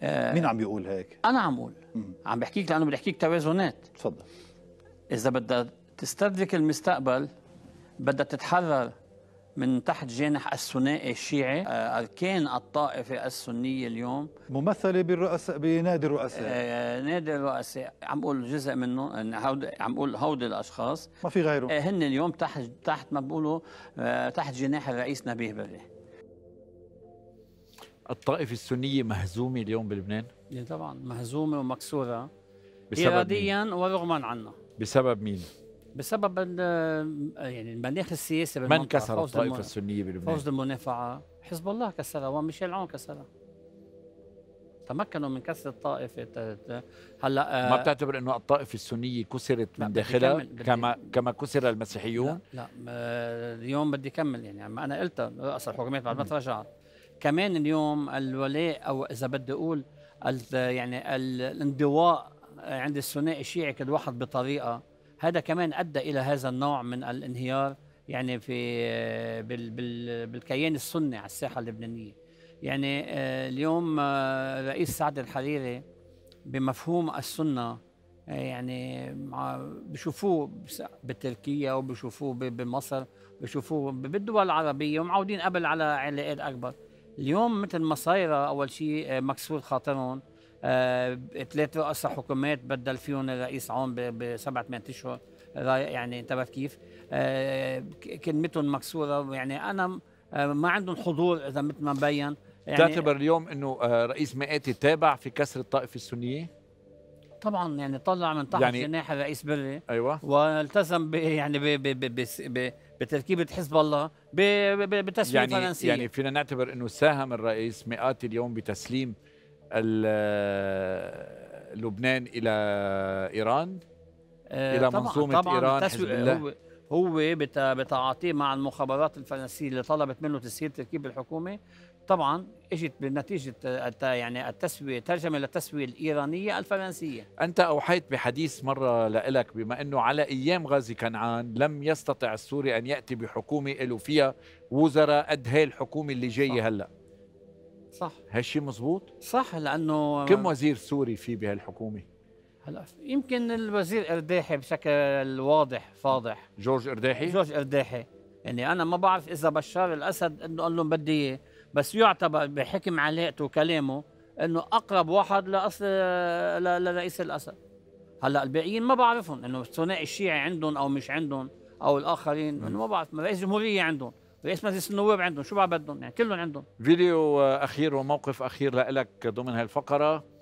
آه، مين عم بيقول هيك؟ انا عم بقول عم بحكيك لانه بدي احكيك توازنات تفضل اذا بدها تستدرك المستقبل بدها تتحرر من تحت جانح الثنائي الشيعي آه، أركان الطائفة السنية اليوم ممثلة بالرؤساء بنادي الرؤساء آه، نادي الرؤساء عم أقول جزء منه عم أقول هودي الأشخاص ما في غيره هن اليوم تحت تحت ما بقولوا تحت جناح الرئيس نبيه بري الطائفة السنية مهزومة اليوم بلبنان؟ إيه طبعا مهزومة ومكسورة بسبب إراديا ورغما عنا بسبب مين؟ بسبب يعني المناخ السياسي من كسر الطائفة السنية بلبنان؟ فوز المنافعة حزب الله كسرها وميشيل عون كسرها تمكنوا من كسر الطائفة هلا آه، ما بتعتبر انه الطائفة السنية كسرت من داخلها كما كما كسر المسيحيون؟ لا, لا آه، اليوم بدي كمل يعني انا قلت رأس الحكومات بعد ما تراجعت كمان اليوم الولاء او اذا بدي اقول يعني الانضواء عند الثنائي الشيعي كل واحد بطريقه هذا كمان ادى الى هذا النوع من الانهيار يعني في بال بال بالكيان السني على الساحه اللبنانيه يعني آه، اليوم آه، رئيس سعد الحريري بمفهوم السنه آه، يعني بشوفوه بتركيا وبشوفوه بمصر بشوفوه بالدول العربيه ومعودين قبل على علاقات اكبر اليوم مثل ما صايره اول شيء آه، مكسور خاطرهم ثلاث آه، رؤساء حكومات بدل فيهم الرئيس عون بسبعة ثمان اشهر يعني انتبهت كيف آه، كلمتهم مكسوره يعني انا آه، ما عندهم حضور اذا مثل ما مبين يعني تعتبر اليوم انه آه، رئيس مئاتي تابع في كسر الطائفه السنيه؟ طبعا يعني طلع من تحت يعني جناح الرئيس بري ايوه والتزم يعني ب ب ب ب بتركيبه حزب الله بتسويه يعني فرنسيه يعني فينا نعتبر انه ساهم الرئيس مئات اليوم بتسليم لبنان الى ايران آه الى طبعًا منظومه طبعًا ايران حزب الله هو بتعاطيه مع المخابرات الفرنسيه اللي طلبت منه تسيير تركيب الحكومه طبعا اجت بنتيجه يعني التسويه ترجمه للتسويه الايرانيه الفرنسيه انت اوحيت بحديث مره لك بما انه على ايام غازي كنعان لم يستطع السوري ان ياتي بحكومه له فيها وزراء قد هي الحكومه اللي جايه هلا صح هالشيء مزبوط صح لانه كم وزير سوري في بهالحكومه هلا يمكن الوزير ارداحي بشكل واضح فاضح جورج ارداحي جورج ارداحي يعني انا ما بعرف اذا بشار الاسد انه قال لهم بدي اياه بس يعتبر بحكم علاقته وكلامه انه اقرب واحد لاصل لرئيس الاسد هلا الباقيين ما بعرفهم انه الثنائي الشيعي عندهم او مش عندهم او الاخرين انه ما بعرف رئيس الجمهوريه عندهم رئيس مجلس النواب عندهم شو بعد بدهم يعني كلهم عندهم فيديو اخير وموقف اخير لك ضمن هالفقره